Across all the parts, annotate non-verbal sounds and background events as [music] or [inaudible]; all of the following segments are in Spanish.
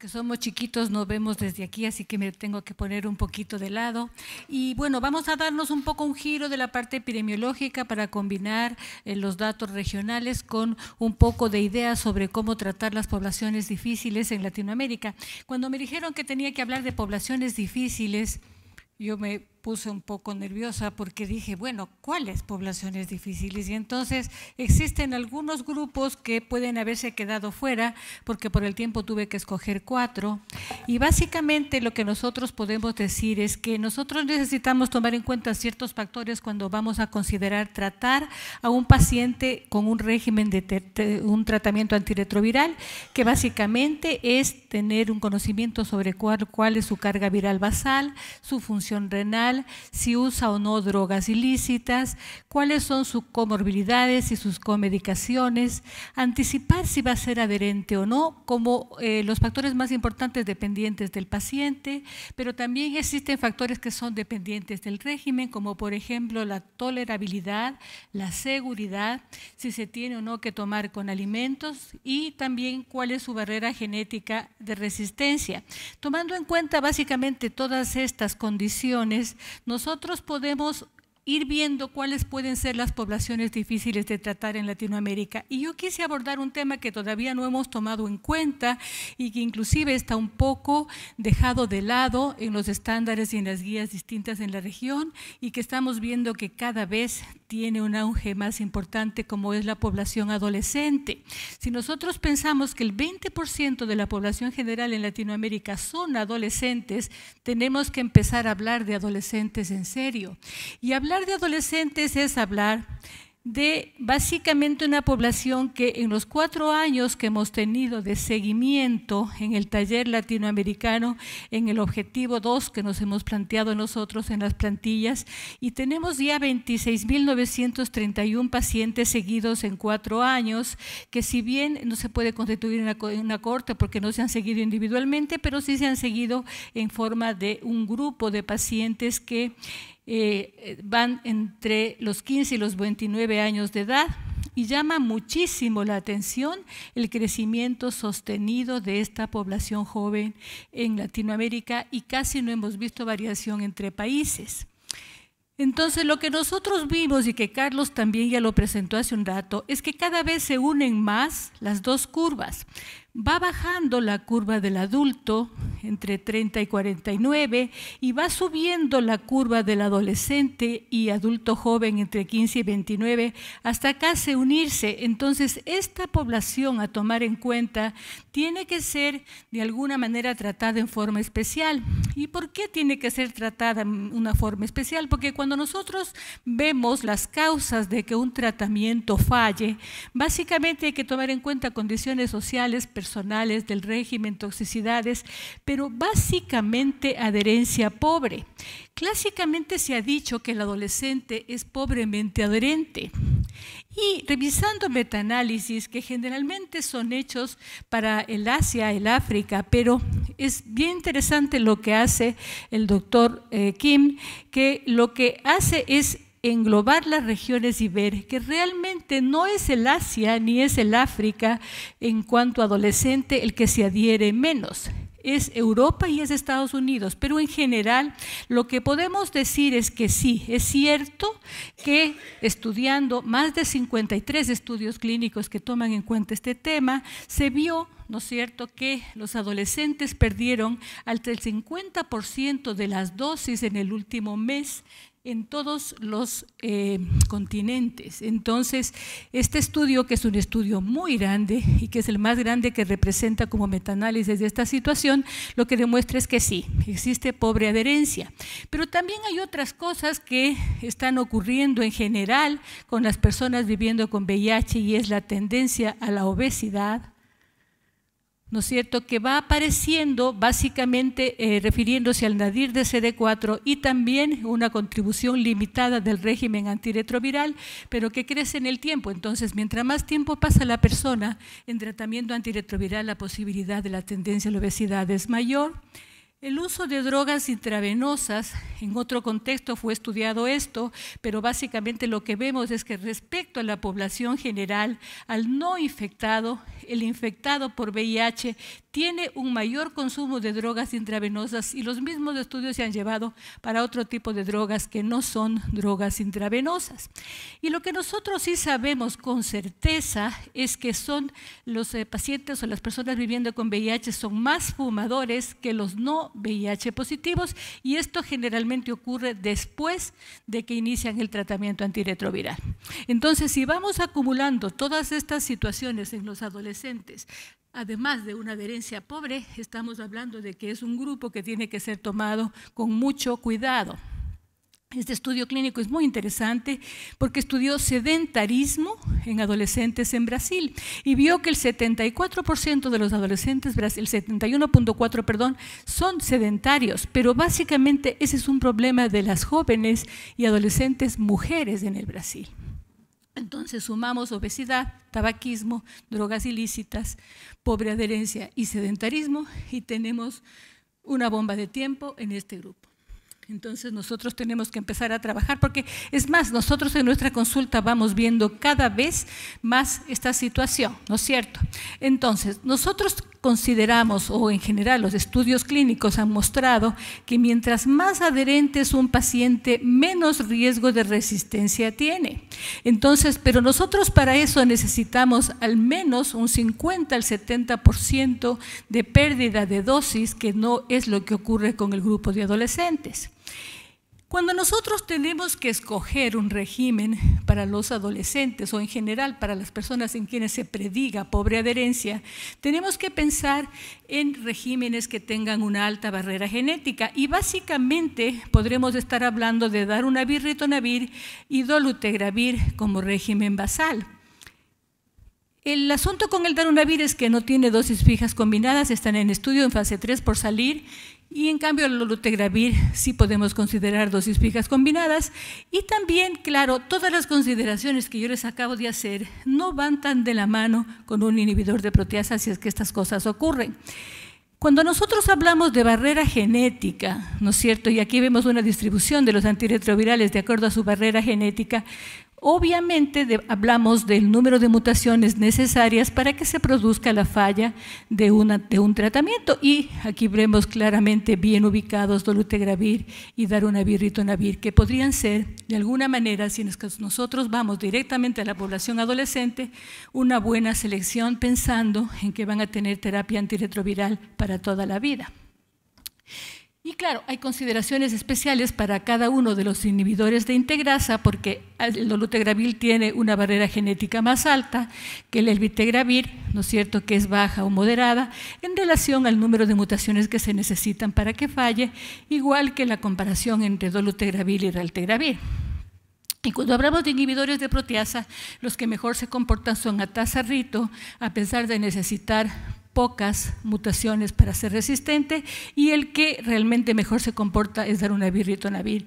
que somos chiquitos no vemos desde aquí, así que me tengo que poner un poquito de lado. Y bueno, vamos a darnos un poco un giro de la parte epidemiológica para combinar eh, los datos regionales con un poco de ideas sobre cómo tratar las poblaciones difíciles en Latinoamérica. Cuando me dijeron que tenía que hablar de poblaciones difíciles, yo me puse un poco nerviosa porque dije, bueno, ¿cuáles poblaciones difíciles? Y entonces existen algunos grupos que pueden haberse quedado fuera porque por el tiempo tuve que escoger cuatro. Y básicamente lo que nosotros podemos decir es que nosotros necesitamos tomar en cuenta ciertos factores cuando vamos a considerar tratar a un paciente con un régimen de un tratamiento antirretroviral, que básicamente es tener un conocimiento sobre cuál, cuál es su carga viral basal, su función renal, si usa o no drogas ilícitas, cuáles son sus comorbilidades y sus comedicaciones, anticipar si va a ser adherente o no, como eh, los factores más importantes dependientes del paciente, pero también existen factores que son dependientes del régimen, como por ejemplo la tolerabilidad, la seguridad, si se tiene o no que tomar con alimentos y también cuál es su barrera genética de resistencia. Tomando en cuenta básicamente todas estas condiciones, nosotros podemos ir viendo cuáles pueden ser las poblaciones difíciles de tratar en Latinoamérica. Y yo quise abordar un tema que todavía no hemos tomado en cuenta y que inclusive está un poco dejado de lado en los estándares y en las guías distintas en la región y que estamos viendo que cada vez tiene un auge más importante como es la población adolescente. Si nosotros pensamos que el 20% de la población general en Latinoamérica son adolescentes, tenemos que empezar a hablar de adolescentes en serio. Y hablar de adolescentes es hablar de básicamente una población que en los cuatro años que hemos tenido de seguimiento en el taller latinoamericano, en el objetivo 2 que nos hemos planteado nosotros en las plantillas, y tenemos ya 26.931 pacientes seguidos en cuatro años, que si bien no se puede constituir una, una corte porque no se han seguido individualmente, pero sí se han seguido en forma de un grupo de pacientes que eh, van entre los 15 y los 29 años de edad y llama muchísimo la atención el crecimiento sostenido de esta población joven en Latinoamérica y casi no hemos visto variación entre países. Entonces, lo que nosotros vimos y que Carlos también ya lo presentó hace un rato, es que cada vez se unen más las dos curvas va bajando la curva del adulto entre 30 y 49 y va subiendo la curva del adolescente y adulto joven entre 15 y 29 hasta casi unirse. Entonces, esta población a tomar en cuenta tiene que ser de alguna manera tratada en forma especial. ¿Y por qué tiene que ser tratada en una forma especial? Porque cuando nosotros vemos las causas de que un tratamiento falle, básicamente hay que tomar en cuenta condiciones sociales, personales del régimen, toxicidades, pero básicamente adherencia pobre. Clásicamente se ha dicho que el adolescente es pobremente adherente. Y revisando metaanálisis, que generalmente son hechos para el Asia, el África, pero es bien interesante lo que hace el doctor eh, Kim, que lo que hace es englobar las regiones y ver que realmente no es el Asia ni es el África en cuanto adolescente el que se adhiere menos. Es Europa y es Estados Unidos, pero en general lo que podemos decir es que sí, es cierto que estudiando más de 53 estudios clínicos que toman en cuenta este tema, se vio ¿no es cierto?, que los adolescentes perdieron hasta el 50% de las dosis en el último mes en todos los eh, continentes. Entonces, este estudio, que es un estudio muy grande y que es el más grande que representa como metaanálisis de esta situación, lo que demuestra es que sí, existe pobre adherencia. Pero también hay otras cosas que están ocurriendo en general con las personas viviendo con VIH y es la tendencia a la obesidad, ¿no cierto?, que va apareciendo básicamente eh, refiriéndose al nadir de CD4 y también una contribución limitada del régimen antirretroviral, pero que crece en el tiempo. Entonces, mientras más tiempo pasa la persona en tratamiento antirretroviral, la posibilidad de la tendencia a la obesidad es mayor. El uso de drogas intravenosas, en otro contexto fue estudiado esto, pero básicamente lo que vemos es que respecto a la población general, al no infectado, el infectado por VIH tiene un mayor consumo de drogas intravenosas y los mismos estudios se han llevado para otro tipo de drogas que no son drogas intravenosas. Y lo que nosotros sí sabemos con certeza es que son los eh, pacientes o las personas viviendo con VIH son más fumadores que los no VIH positivos y esto generalmente ocurre después de que inician el tratamiento antirretroviral. Entonces, si vamos acumulando todas estas situaciones en los adolescentes, además de una adherencia pobre, estamos hablando de que es un grupo que tiene que ser tomado con mucho cuidado. Este estudio clínico es muy interesante porque estudió sedentarismo en adolescentes en Brasil y vio que el 74% de los adolescentes, el 71.4, perdón, son sedentarios, pero básicamente ese es un problema de las jóvenes y adolescentes mujeres en el Brasil. Entonces sumamos obesidad, tabaquismo, drogas ilícitas, pobre adherencia y sedentarismo y tenemos una bomba de tiempo en este grupo. Entonces nosotros tenemos que empezar a trabajar porque es más, nosotros en nuestra consulta vamos viendo cada vez más esta situación, ¿no es cierto? Entonces, nosotros consideramos o en general los estudios clínicos han mostrado que mientras más adherente es un paciente, menos riesgo de resistencia tiene. Entonces, pero nosotros para eso necesitamos al menos un 50 al 70% de pérdida de dosis, que no es lo que ocurre con el grupo de adolescentes. Cuando nosotros tenemos que escoger un régimen para los adolescentes o en general para las personas en quienes se prediga pobre adherencia, tenemos que pensar en regímenes que tengan una alta barrera genética y básicamente podremos estar hablando de dar una ritonavir y dolutegravir como régimen basal. El asunto con el darunavir es que no tiene dosis fijas combinadas, están en estudio en fase 3 por salir y en cambio, el lutegravir sí podemos considerar dosis fijas combinadas. Y también, claro, todas las consideraciones que yo les acabo de hacer no van tan de la mano con un inhibidor de proteasa si es que estas cosas ocurren. Cuando nosotros hablamos de barrera genética, ¿no es cierto? Y aquí vemos una distribución de los antirretrovirales de acuerdo a su barrera genética, Obviamente hablamos del número de mutaciones necesarias para que se produzca la falla de, un tratamiento y aquí vemos claramente bien ubicados dolutegravir y darunavirritonavir que podrían ser de alguna manera, si nosotros vamos directamente a la población adolescente, una buena selección pensando en que van a tener terapia antirretroviral para toda la vida. Y claro, hay consideraciones especiales para cada uno de los inhibidores de integrasa porque el dolutegravir tiene una barrera genética más alta que el elvitegravir, ¿no es cierto?, que es baja o moderada en relación al número de mutaciones que se necesitan para que falle, igual que la comparación entre dolutegravir y raltegravir. Y cuando hablamos de inhibidores de proteasa, los que mejor se comportan son atasarrito, a pesar de necesitar pocas mutaciones para ser resistente y el que realmente mejor se comporta es dar una virritonavir.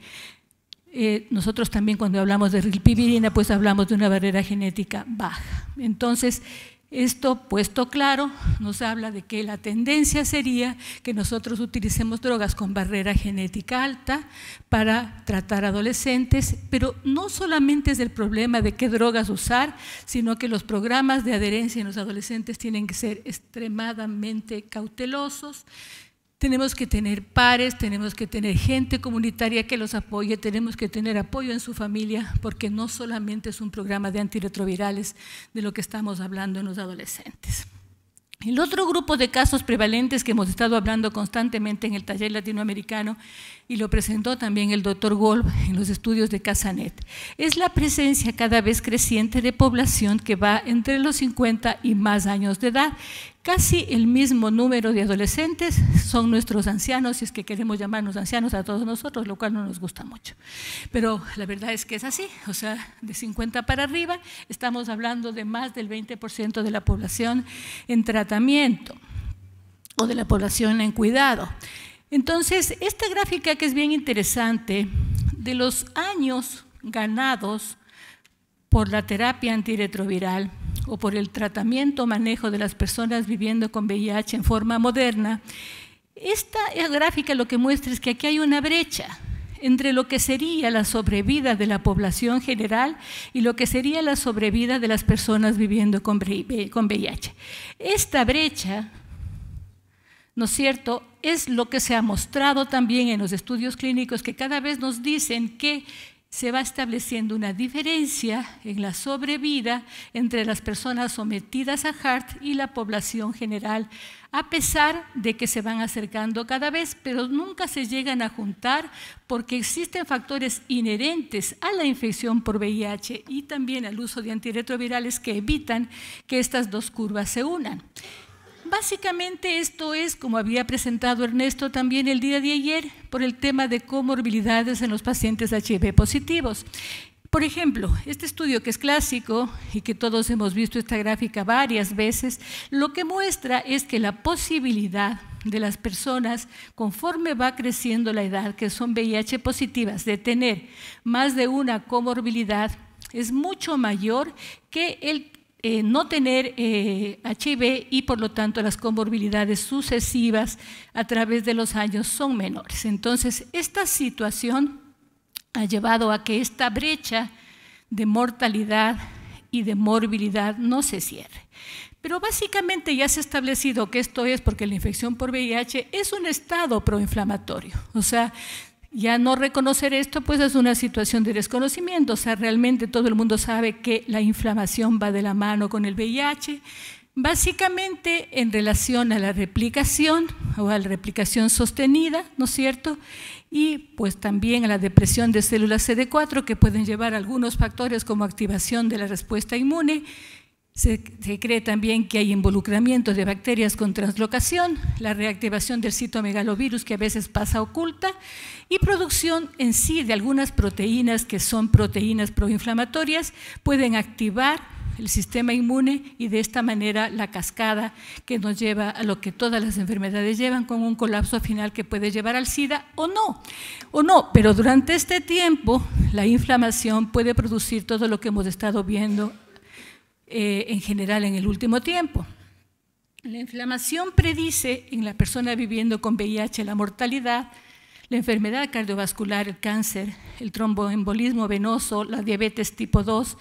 Eh, nosotros también cuando hablamos de rilpivirina, pues hablamos de una barrera genética baja. Entonces, esto, puesto claro, nos habla de que la tendencia sería que nosotros utilicemos drogas con barrera genética alta para tratar adolescentes, pero no solamente es el problema de qué drogas usar, sino que los programas de adherencia en los adolescentes tienen que ser extremadamente cautelosos, tenemos que tener pares, tenemos que tener gente comunitaria que los apoye, tenemos que tener apoyo en su familia, porque no solamente es un programa de antirretrovirales de lo que estamos hablando en los adolescentes. El otro grupo de casos prevalentes que hemos estado hablando constantemente en el taller latinoamericano y lo presentó también el doctor Golb en los estudios de Casanet, es la presencia cada vez creciente de población que va entre los 50 y más años de edad, Casi el mismo número de adolescentes son nuestros ancianos, si es que queremos llamarnos ancianos a todos nosotros, lo cual no nos gusta mucho. Pero la verdad es que es así, o sea, de 50 para arriba estamos hablando de más del 20% de la población en tratamiento o de la población en cuidado. Entonces, esta gráfica que es bien interesante, de los años ganados por la terapia antirretroviral, o por el tratamiento o manejo de las personas viviendo con VIH en forma moderna, esta gráfica lo que muestra es que aquí hay una brecha entre lo que sería la sobrevida de la población general y lo que sería la sobrevida de las personas viviendo con VIH. Esta brecha, ¿no es cierto?, es lo que se ha mostrado también en los estudios clínicos que cada vez nos dicen que se va estableciendo una diferencia en la sobrevida entre las personas sometidas a HART y la población general, a pesar de que se van acercando cada vez, pero nunca se llegan a juntar porque existen factores inherentes a la infección por VIH y también al uso de antirretrovirales que evitan que estas dos curvas se unan básicamente esto es, como había presentado Ernesto también el día de ayer, por el tema de comorbilidades en los pacientes HIV positivos. Por ejemplo, este estudio que es clásico y que todos hemos visto esta gráfica varias veces, lo que muestra es que la posibilidad de las personas, conforme va creciendo la edad, que son VIH positivas, de tener más de una comorbilidad es mucho mayor que el eh, no tener HIV eh, y por lo tanto las comorbilidades sucesivas a través de los años son menores. Entonces, esta situación ha llevado a que esta brecha de mortalidad y de morbilidad no se cierre. Pero básicamente ya se ha establecido que esto es porque la infección por VIH es un estado proinflamatorio. O sea, ya no reconocer esto, pues es una situación de desconocimiento. O sea, realmente todo el mundo sabe que la inflamación va de la mano con el VIH. Básicamente en relación a la replicación o a la replicación sostenida, ¿no es cierto? Y pues también a la depresión de células CD4 que pueden llevar algunos factores como activación de la respuesta inmune, se, cree también que hay involucramiento de bacterias con translocación, la reactivación del citomegalovirus que a veces pasa oculta y producción en sí de algunas proteínas que son proteínas proinflamatorias pueden activar el sistema inmune y de esta manera la cascada que nos lleva a lo que todas las enfermedades llevan con un colapso final que puede llevar al SIDA o no, o no, pero durante este tiempo la inflamación puede producir todo lo que hemos estado viendo eh, en general en el último tiempo. La inflamación predice en la persona viviendo con VIH la mortalidad, la enfermedad cardiovascular, el cáncer, el tromboembolismo venoso, la diabetes tipo 2,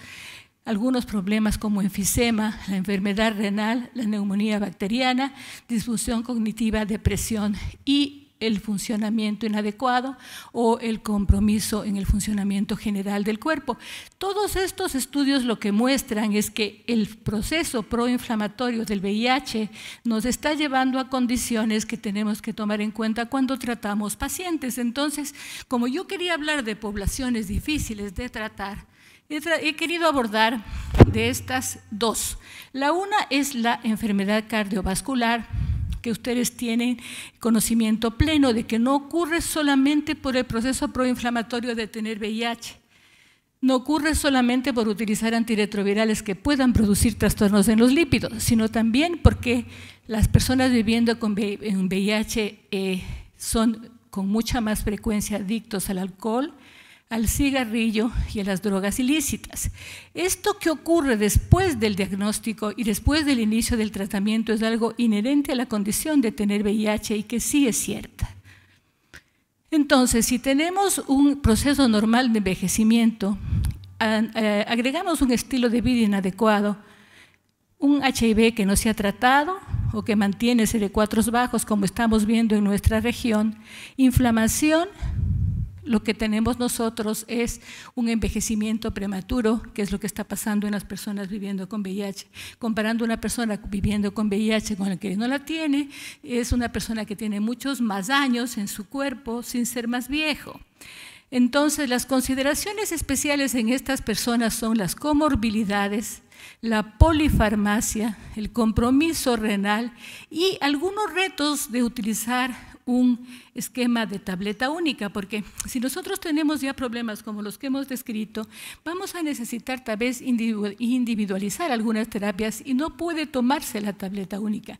algunos problemas como enfisema, la enfermedad renal, la neumonía bacteriana, disfunción cognitiva, depresión y el funcionamiento inadecuado o el compromiso en el funcionamiento general del cuerpo. Todos estos estudios lo que muestran es que el proceso proinflamatorio del VIH nos está llevando a condiciones que tenemos que tomar en cuenta cuando tratamos pacientes. Entonces, como yo quería hablar de poblaciones difíciles de tratar, he, querido abordar de estas dos. La una es la enfermedad cardiovascular que ustedes tienen conocimiento pleno de que no ocurre solamente por el proceso proinflamatorio de tener VIH, no ocurre solamente por utilizar antirretrovirales que puedan producir trastornos en los lípidos, sino también porque las personas viviendo con VIH eh, son con mucha más frecuencia adictos al alcohol, al cigarrillo y a las drogas ilícitas. Esto que ocurre después del diagnóstico y después del inicio del tratamiento es algo inherente a la condición de tener VIH y que sí es cierta. Entonces, si tenemos un proceso normal de envejecimiento, eh, agregamos un estilo de vida inadecuado, un HIV que no se ha tratado o que mantiene CD4 bajos, como estamos viendo en nuestra región, inflamación, lo que tenemos nosotros es un envejecimiento prematuro, que es lo que está pasando en las personas viviendo con VIH. Comparando una persona viviendo con VIH con la que no la tiene, es una persona que tiene muchos más años en su cuerpo sin ser más viejo. Entonces, las consideraciones especiales en estas personas son las comorbilidades, la polifarmacia, el compromiso renal y algunos retos de utilizar un esquema de tableta única, porque si nosotros tenemos ya problemas como los que hemos descrito, vamos a necesitar tal vez individualizar algunas terapias y no puede tomarse la tableta única.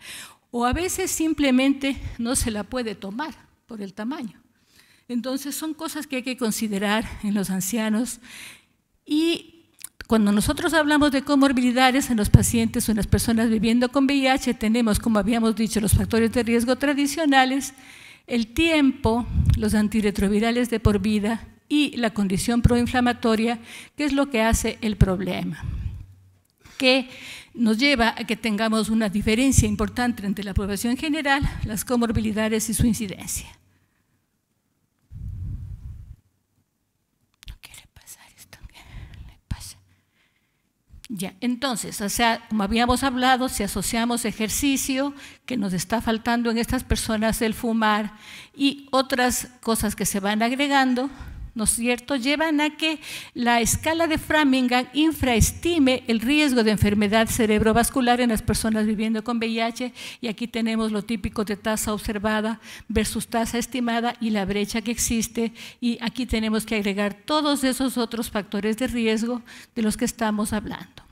O a veces simplemente no se la puede tomar por el tamaño. Entonces son cosas que hay que considerar en los ancianos y cuando nosotros hablamos de comorbilidades en los pacientes o en las personas viviendo con VIH, tenemos, como habíamos dicho, los factores de riesgo tradicionales, el tiempo, los antirretrovirales de por vida y la condición proinflamatoria, que es lo que hace el problema. Que nos lleva a que tengamos una diferencia importante entre la población general, las comorbilidades y su incidencia. entonces, o sea, como habíamos hablado, si asociamos ejercicio, que nos está faltando en estas personas el fumar, y otras cosas que se van agregando, ¿no es cierto?, llevan a que la escala de Framingham infraestime el riesgo de enfermedad cerebrovascular en las personas viviendo con VIH, y aquí tenemos lo típico de tasa observada versus tasa estimada y la brecha que existe, y aquí tenemos que agregar todos esos otros factores de riesgo de los que estamos hablando.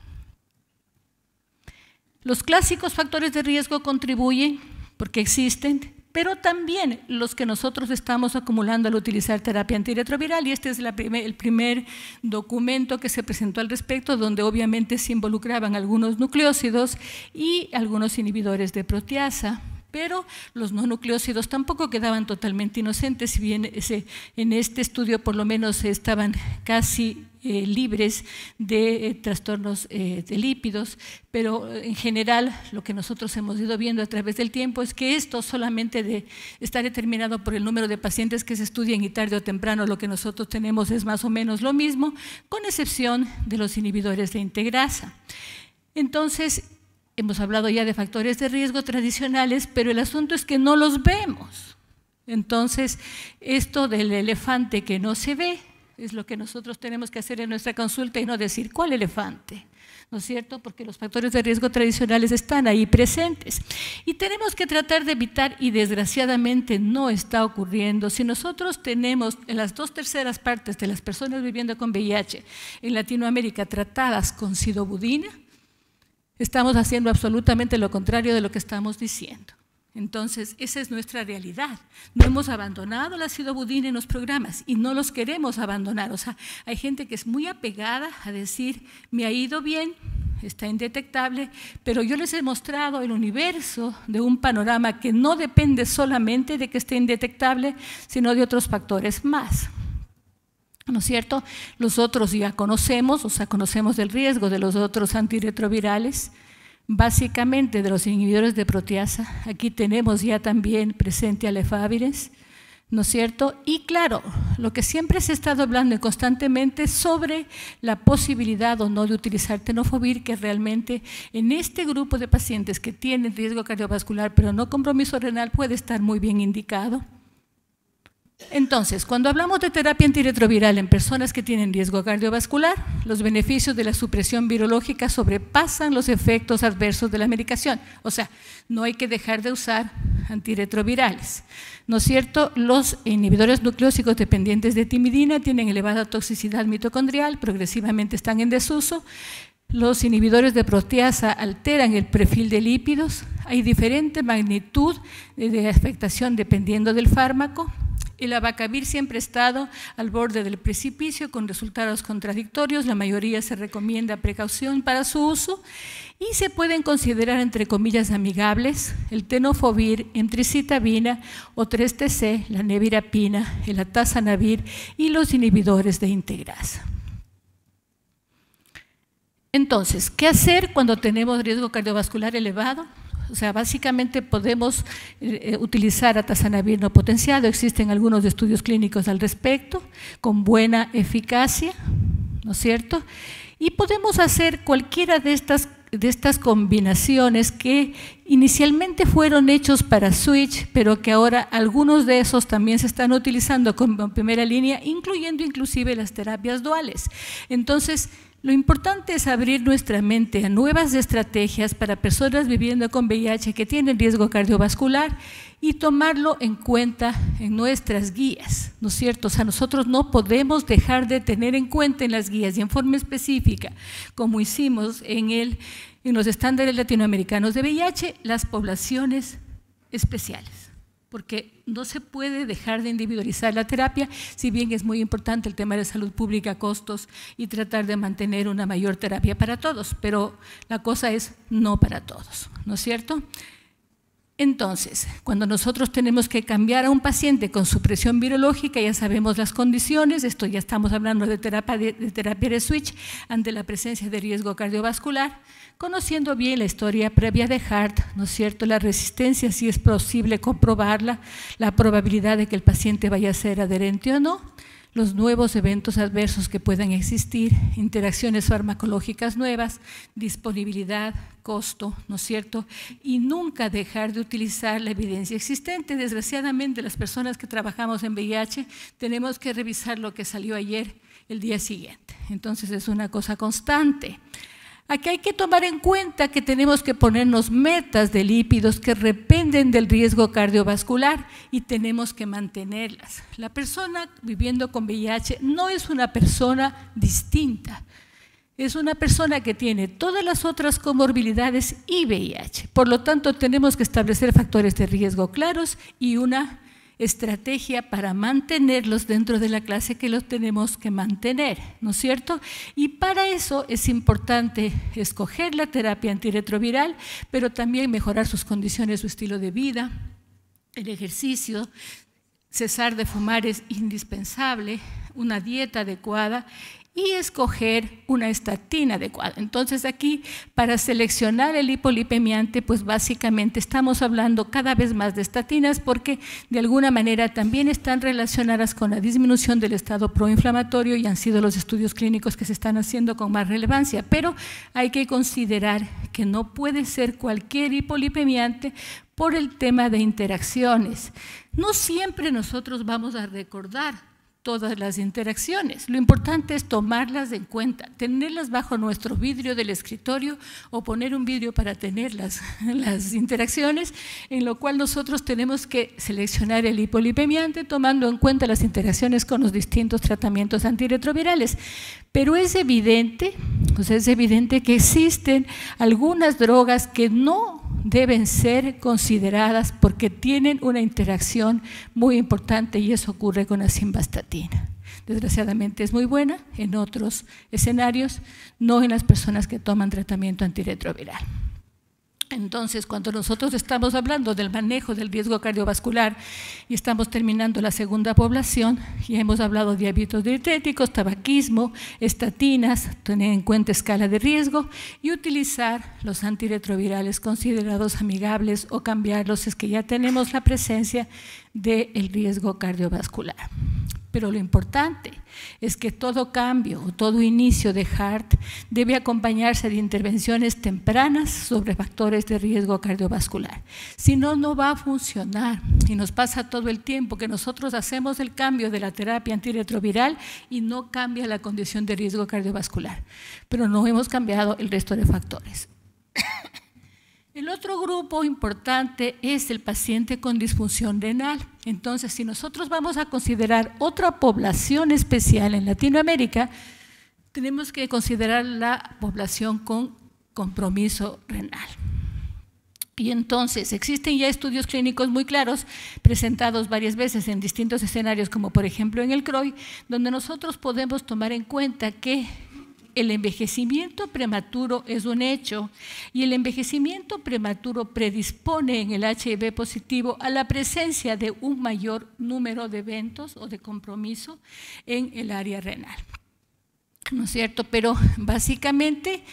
Los clásicos factores de riesgo contribuyen porque existen, pero también los que nosotros estamos acumulando al utilizar terapia antirretroviral. Y este es el primer documento que se presentó al respecto, donde obviamente se involucraban algunos nucleócidos y algunos inhibidores de proteasa. Pero los no nucleócidos tampoco quedaban totalmente inocentes, si bien en este estudio por lo menos estaban casi eh, libres de eh, trastornos eh, de lípidos, pero en general lo que nosotros hemos ido viendo a través del tiempo es que esto solamente de, está determinado por el número de pacientes que se estudian y tarde o temprano lo que nosotros tenemos es más o menos lo mismo, con excepción de los inhibidores de integrasa. Entonces, Hemos hablado ya de factores de riesgo tradicionales, pero el asunto es que no los vemos. Entonces, esto del elefante que no se ve es lo que nosotros tenemos que hacer en nuestra consulta y no decir cuál elefante, ¿no es cierto? Porque los factores de riesgo tradicionales están ahí presentes. Y tenemos que tratar de evitar, y desgraciadamente no está ocurriendo, si nosotros tenemos en las dos terceras partes de las personas viviendo con VIH en Latinoamérica tratadas con sidobudina, estamos haciendo absolutamente lo contrario de lo que estamos diciendo. Entonces, esa es nuestra realidad. No hemos abandonado el ácido budín en los programas y no los queremos abandonar. O sea, hay gente que es muy apegada a decir, me ha ido bien, está indetectable, pero yo les he mostrado el universo de un panorama que no depende solamente de que esté indetectable, sino de otros factores más. ¿No es cierto? Los otros ya conocemos, o sea, conocemos el riesgo de los otros antirretrovirales, básicamente de los inhibidores de proteasa. Aquí tenemos ya también presente a ¿no es cierto? Y claro, lo que siempre se está estado hablando constantemente sobre la posibilidad o no de utilizar tenofovir, que realmente en este grupo de pacientes que tienen riesgo cardiovascular pero no compromiso renal puede estar muy bien indicado. Entonces, cuando hablamos de terapia antirretroviral en personas que tienen riesgo cardiovascular, los beneficios de la supresión virológica sobrepasan los efectos adversos de la medicación. O sea, no hay que dejar de usar antirretrovirales. ¿No es cierto? Los inhibidores nucleósicos dependientes de timidina tienen elevada toxicidad mitocondrial, progresivamente están en desuso. Los inhibidores de proteasa alteran el perfil de lípidos. Hay diferente magnitud de afectación dependiendo del fármaco. El abacavir siempre ha estado al borde del precipicio con resultados contradictorios. La mayoría se recomienda precaución para su uso y se pueden considerar entre comillas amigables el tenofovir, entricitabina o 3TC, la nevirapina, el atazanavir y los inhibidores de integrasa. Entonces, ¿qué hacer cuando tenemos riesgo cardiovascular elevado? O sea, básicamente podemos eh, utilizar atazanavir no potenciado. Existen algunos estudios clínicos al respecto, con buena eficacia, ¿no es cierto? Y podemos hacer cualquiera de estas, de estas combinaciones que inicialmente fueron hechos para Switch, pero que ahora algunos de esos también se están utilizando como primera línea, incluyendo inclusive las terapias duales. Entonces, lo importante es abrir nuestra mente a nuevas estrategias para personas viviendo con VIH que tienen riesgo cardiovascular y tomarlo en cuenta en nuestras guías, ¿no es cierto? O sea, nosotros no podemos dejar de tener en cuenta en las guías y en forma específica, como hicimos en el en los estándares latinoamericanos de VIH las poblaciones especiales, porque no se puede dejar de individualizar la terapia, si bien es muy importante el tema de salud pública, costos y tratar de mantener una mayor terapia para todos, pero la cosa es no para todos, ¿no es cierto? Entonces, cuando nosotros tenemos que cambiar a un paciente con su presión virológica, ya sabemos las condiciones, esto ya estamos hablando de terapia de, de terapia de switch ante la presencia de riesgo cardiovascular, conociendo bien la historia previa de Hart, ¿no es cierto? La resistencia, si es posible comprobarla, la probabilidad de que el paciente vaya a ser adherente o no los nuevos eventos adversos que puedan existir, interacciones farmacológicas nuevas, disponibilidad, costo, ¿no es cierto? Y nunca dejar de utilizar la evidencia existente. Desgraciadamente, las personas que trabajamos en VIH tenemos que revisar lo que salió ayer el día siguiente. Entonces, es una cosa constante. Aquí hay que tomar en cuenta que tenemos que ponernos metas de lípidos que rependen del riesgo cardiovascular y tenemos que mantenerlas. La persona viviendo con VIH no es una persona distinta, es una persona que tiene todas las otras comorbilidades y VIH. Por lo tanto, tenemos que establecer factores de riesgo claros y una estrategia para mantenerlos dentro de la clase que los tenemos que mantener, ¿no es cierto? Y para eso es importante escoger la terapia antirretroviral, pero también mejorar sus condiciones, su estilo de vida, el ejercicio, cesar de fumar es indispensable, una dieta adecuada y escoger una estatina adecuada. Entonces aquí, para seleccionar el hipolipemiante, pues básicamente estamos hablando cada vez más de estatinas porque de alguna manera también están relacionadas con la disminución del estado proinflamatorio y han sido los estudios clínicos que se están haciendo con más relevancia. Pero hay que considerar que no puede ser cualquier hipolipemiante por el tema de interacciones. No siempre nosotros vamos a recordar todas las interacciones. Lo importante es tomarlas en cuenta, tenerlas bajo nuestro vidrio del escritorio o poner un vidrio para tener [laughs] las, interacciones, en lo cual nosotros tenemos que seleccionar el hipolipemiante tomando en cuenta las interacciones con los distintos tratamientos antirretrovirales. Pero es evidente, es evidente que existen algunas drogas que no deben ser consideradas porque tienen una interacción muy importante y eso ocurre con la simvastatina. Desgraciadamente es muy buena en otros escenarios, no en las personas que toman tratamiento antiretroviral. Entonces, cuando nosotros estamos hablando del manejo del riesgo cardiovascular y estamos terminando la segunda población, ya hemos hablado de hábitos dietéticos, tabaquismo, estatinas, tener en cuenta escala de riesgo y utilizar los antirretrovirales considerados amigables o cambiarlos, es que ya tenemos la presencia del riesgo cardiovascular. Pero lo importante es que todo cambio o todo inicio de HART debe acompañarse de intervenciones tempranas sobre factores de riesgo cardiovascular. Si no, no va a funcionar. Y nos pasa todo el tiempo que nosotros hacemos el cambio de la terapia antirretroviral y no cambia la condición de riesgo cardiovascular. Pero no hemos cambiado el resto de factores. El otro grupo importante es el paciente con disfunción renal. Entonces, si nosotros vamos a considerar otra población especial en Latinoamérica, tenemos que considerar la población con compromiso renal. Y entonces, existen ya estudios clínicos muy claros, presentados varias veces en distintos escenarios, como por ejemplo en el CROI, donde nosotros podemos tomar en cuenta que el envejecimiento prematuro es un hecho y el envejecimiento prematuro predispone en el HIV positivo a la presencia de un mayor número de eventos o de compromiso en el área renal. ¿No es cierto? Pero básicamente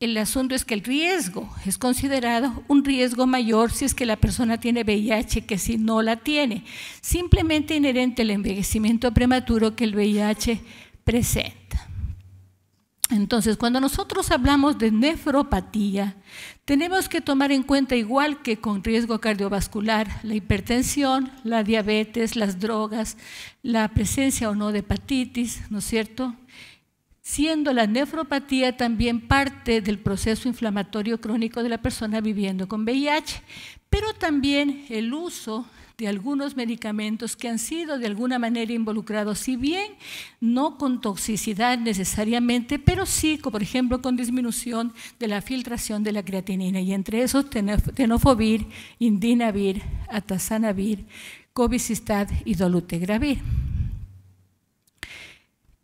el asunto es que el riesgo es considerado un riesgo mayor si es que la persona tiene VIH que si no la tiene. Simplemente inherente el envejecimiento prematuro que el VIH presenta. Entonces, cuando nosotros hablamos de nefropatía, tenemos que tomar en cuenta, igual que con riesgo cardiovascular, la hipertensión, la diabetes, las drogas, la presencia o no de hepatitis, ¿no es cierto? siendo la nefropatía también parte del proceso inflamatorio crónico de la persona viviendo con VIH, pero también el uso de algunos medicamentos que han sido de alguna manera involucrados, si bien no con toxicidad necesariamente, pero sí, por ejemplo, con disminución de la filtración de la creatinina. Y entre esos, tenofovir, indinavir, atazanavir, cobicistat y dolutegravir.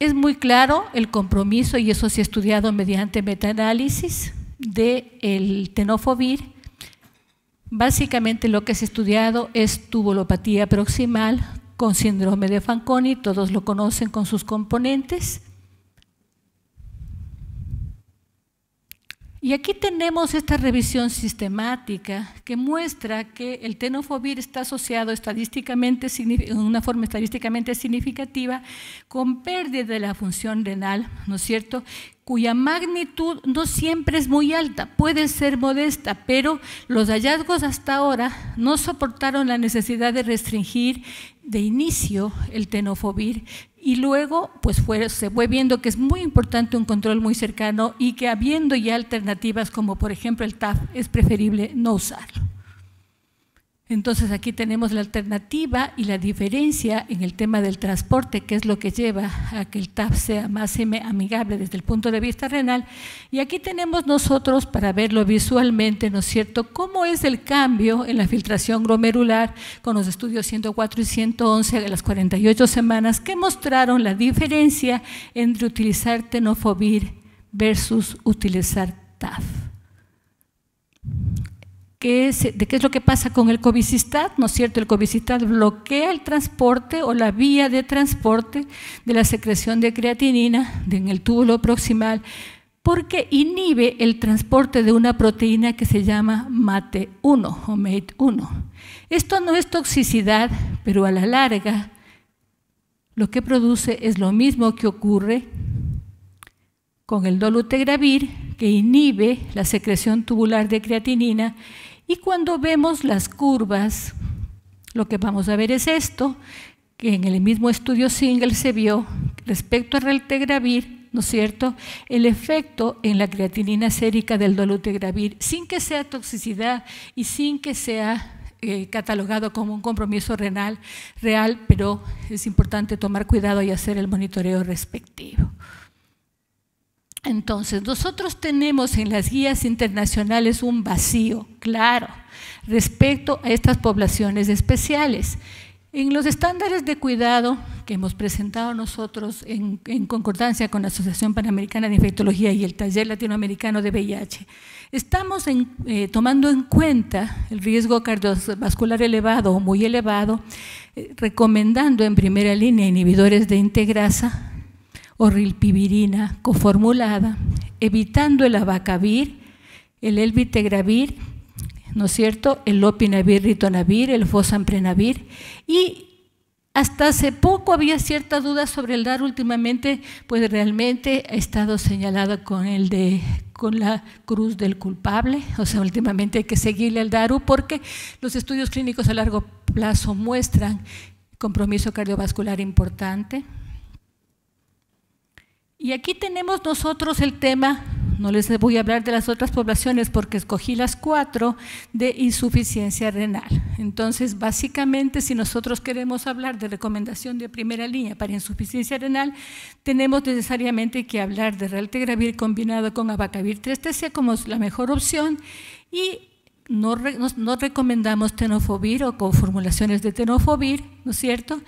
Es muy claro el compromiso, y eso se ha estudiado mediante metaanálisis, del tenofovir Básicamente lo que se ha estudiado es tubulopatía proximal con síndrome de Fanconi, todos lo conocen con sus componentes. Y aquí tenemos esta revisión sistemática que muestra que el tenofovir está asociado estadísticamente, en una forma estadísticamente significativa, con pérdida de la función renal, ¿no es cierto?, cuya magnitud no siempre es muy alta, puede ser modesta, pero los hallazgos hasta ahora no soportaron la necesidad de restringir de inicio el tenofovir, y luego, pues se fue viendo que es muy importante un control muy cercano y que habiendo ya alternativas como por ejemplo el TAF, es preferible no usarlo. Entonces aquí tenemos la alternativa y la diferencia en el tema del transporte, que es lo que lleva a que el TAF sea más amigable desde el punto de vista renal. Y aquí tenemos nosotros, para verlo visualmente, ¿no es cierto?, cómo es el cambio en la filtración glomerular con los estudios 104 y 111 de las 48 semanas que mostraron la diferencia entre utilizar tenofovir versus utilizar TAF qué es, de qué es lo que pasa con el cobicistat, ¿no es cierto? El cobicistat bloquea el transporte o la vía de transporte de la secreción de creatinina en el túbulo proximal porque inhibe el transporte de una proteína que se llama MATE1 o MATE1. Esto no es toxicidad, pero a la larga lo que produce es lo mismo que ocurre con el dolutegravir, que inhibe la secreción tubular de creatinina y cuando vemos las curvas, lo que vamos a ver es esto, que en el mismo estudio Single se vio respecto al reltegravir, ¿no es cierto?, el efecto en la creatinina sérica del dolutegravir, sin que sea toxicidad y sin que sea eh, catalogado como un compromiso renal real, pero es importante tomar cuidado y hacer el monitoreo respectivo. Entonces, nosotros tenemos en las guías internacionales un vacío, claro, respecto a estas poblaciones especiales. En los estándares de cuidado que hemos presentado nosotros en, concordancia con la Asociación Panamericana de Infectología y el Taller Latinoamericano de VIH, estamos eh, tomando en cuenta el riesgo cardiovascular elevado o muy elevado, eh, recomendando en primera línea inhibidores de integrasa o coformulada, evitando el abacavir, el elvitegravir, ¿no es cierto? El lopinavir, ritonavir, el fosamprenavir y hasta hace poco había cierta duda sobre el DAR, últimamente pues realmente ha estado señalado con el de con la cruz del culpable, o sea, últimamente hay que seguirle al DARU porque los estudios clínicos a largo plazo muestran compromiso cardiovascular importante, y aquí tenemos nosotros el tema, no les voy a hablar de las otras poblaciones porque escogí las cuatro, de insuficiencia renal. Entonces, básicamente, si nosotros queremos hablar de recomendación de primera línea para insuficiencia renal, tenemos necesariamente que hablar de raltegravir combinado con abacavir tristecia es como la mejor opción y no, no recomendamos tenofovir o con formulaciones de tenofovir, ¿no es cierto?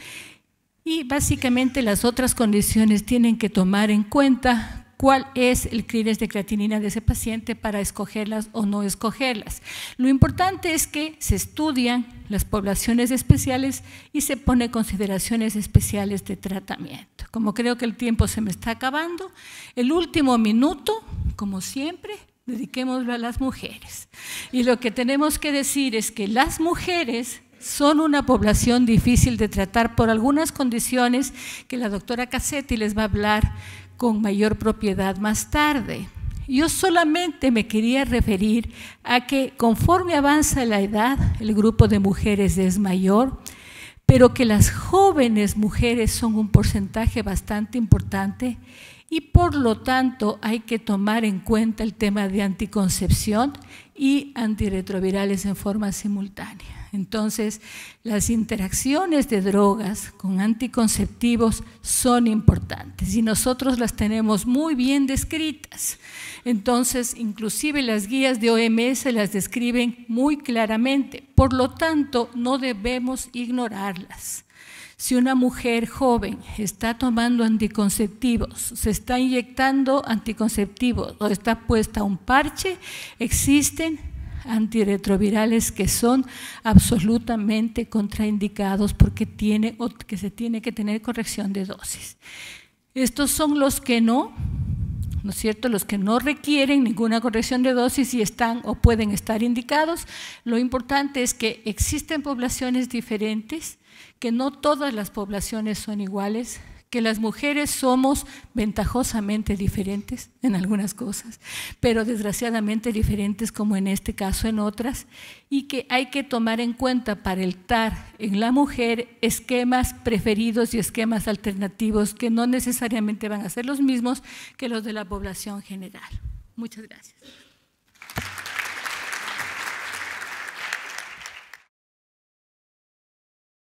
Y básicamente las otras condiciones tienen que tomar en cuenta cuál es el clínex de creatinina de ese paciente para escogerlas o no escogerlas. Lo importante es que se estudian las poblaciones especiales y se pone consideraciones especiales de tratamiento. Como creo que el tiempo se me está acabando, el último minuto, como siempre, dediquémoslo a las mujeres. Y lo que tenemos que decir es que las mujeres son una población difícil de tratar por algunas condiciones que la doctora Cassetti les va a hablar con mayor propiedad más tarde. Yo solamente me quería referir a que conforme avanza la edad, el grupo de mujeres es mayor, pero que las jóvenes mujeres son un porcentaje bastante importante y por lo tanto hay que tomar en cuenta el tema de anticoncepción y antirretrovirales en forma simultánea. Entonces, las interacciones de drogas con anticonceptivos son importantes y nosotros las tenemos muy bien descritas. Entonces, inclusive las guías de OMS las describen muy claramente. Por lo tanto, no debemos ignorarlas. Si una mujer joven está tomando anticonceptivos, se está inyectando anticonceptivos o está puesta un parche, existen antirretrovirales que son absolutamente contraindicados porque tiene, que se tiene que tener corrección de dosis. Estos son los que no, ¿no es cierto? Los que no requieren ninguna corrección de dosis y están o pueden estar indicados. Lo importante es que existen poblaciones diferentes, que no todas las poblaciones son iguales, que las mujeres somos ventajosamente diferentes en algunas cosas, pero desgraciadamente diferentes como en este caso en otras, y que hay que tomar en cuenta para el TAR en la mujer esquemas preferidos y esquemas alternativos que no necesariamente van a ser los mismos que los de la población general. Muchas gracias.